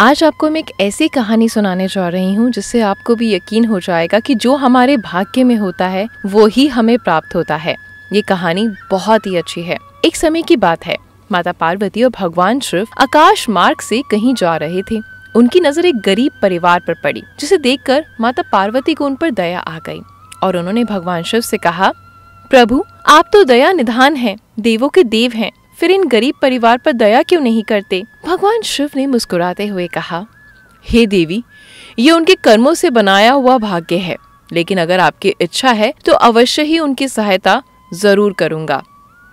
आज आपको मैं एक ऐसी कहानी सुनाने जा रही हूँ जिससे आपको भी यकीन हो जाएगा कि जो हमारे भाग्य में होता है वो ही हमें प्राप्त होता है ये कहानी बहुत ही अच्छी है एक समय की बात है माता पार्वती और भगवान शिव आकाश मार्ग से कहीं जा रहे थे उनकी नजर एक गरीब परिवार पर पड़ी जिसे देखकर माता पार्वती को उन पर दया आ गई और उन्होंने भगवान शिव से कहा प्रभु आप तो दया निधान हैं, देवों के देव हैं फिर इन गरीब परिवार पर दया क्यों नहीं करते भगवान शिव ने मुस्कुराते हुए कहा हे hey देवी ये उनके कर्मों से बनाया हुआ भाग्य है लेकिन अगर आपकी इच्छा है तो अवश्य ही उनकी सहायता जरूर करूंगा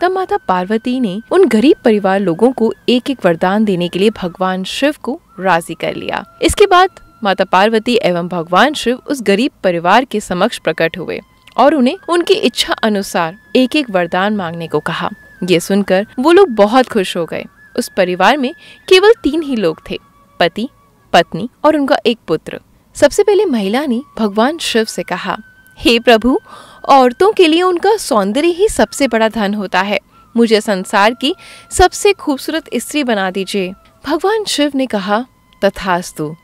तब माता पार्वती ने उन गरीब परिवार लोगों को एक एक वरदान देने के लिए भगवान शिव को राजी कर लिया इसके बाद माता पार्वती एवं भगवान शिव उस गरीब परिवार के समक्ष प्रकट हुए और उन्हें उनकी इच्छा अनुसार एक एक वरदान मांगने को कहा ये सुनकर वो लोग बहुत खुश हो गए उस परिवार में केवल तीन ही लोग थे पति पत्नी और उनका एक पुत्र सबसे पहले महिला ने भगवान शिव से कहा हे hey प्रभु औरतों के लिए उनका सौंदर्य ही सबसे बड़ा धन होता है मुझे संसार की सबसे खूबसूरत स्त्री बना दीजिए भगवान शिव ने कहा तथास्तु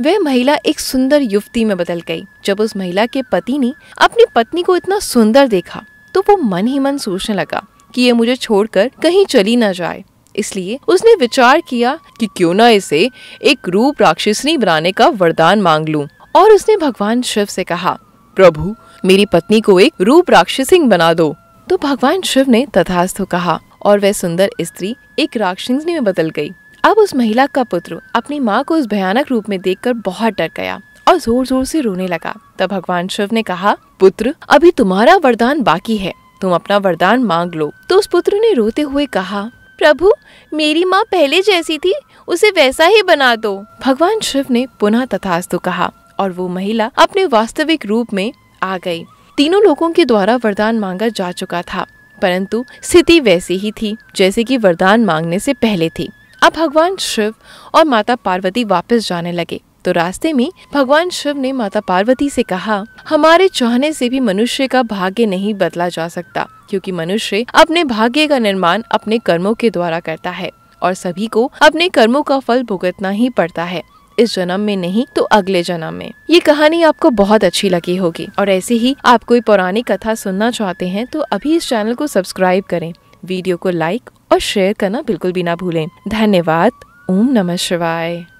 वह महिला एक सुंदर युवती में बदल गई जब उस महिला के पति ने अपनी पत्नी को इतना सुंदर देखा तो वो मन ही मन सोचने लगा कि ये मुझे छोड़कर कहीं चली ना जाए इसलिए उसने विचार किया कि क्यों ना इसे एक रूप राक्षसनी बनाने का वरदान मांग लूं और उसने भगवान शिव से कहा प्रभु मेरी पत्नी को एक रूप राक्षसिंग बना दो तो भगवान शिव ने तथास्तु कहा और वह सुंदर स्त्री एक राक्षसनी में बदल गई अब उस महिला का पुत्र अपनी माँ को उस भयानक रूप में देखकर बहुत डर गया और जोर जोर से रोने लगा तब भगवान शिव ने कहा पुत्र अभी तुम्हारा वरदान बाकी है तुम अपना वरदान मांग लो तो उस पुत्र ने रोते हुए कहा प्रभु मेरी माँ पहले जैसी थी उसे वैसा ही बना दो भगवान शिव ने पुनः तथास्तु कहा और वो महिला अपने वास्तविक रूप में आ गई तीनों लोगों के द्वारा वरदान मांगा जा चुका था परंतु स्थिति वैसी ही थी जैसे कि वरदान मांगने से पहले थी अब भगवान शिव और माता पार्वती वापस जाने लगे तो रास्ते में भगवान शिव ने माता पार्वती से कहा हमारे चाहने से भी मनुष्य का भाग्य नहीं बदला जा सकता क्योंकि मनुष्य अपने भाग्य का निर्माण अपने कर्मों के द्वारा करता है और सभी को अपने कर्मों का फल भुगतना ही पड़ता है इस जन्म में नहीं तो अगले जन्म में ये कहानी आपको बहुत अच्छी लगी होगी और ऐसे ही आप कोई पौराणिक कथा सुनना चाहते हैं तो अभी इस चैनल को सब्सक्राइब करें वीडियो को लाइक और शेयर करना बिल्कुल भी ना भूलें धन्यवाद ओम नमः शिवाय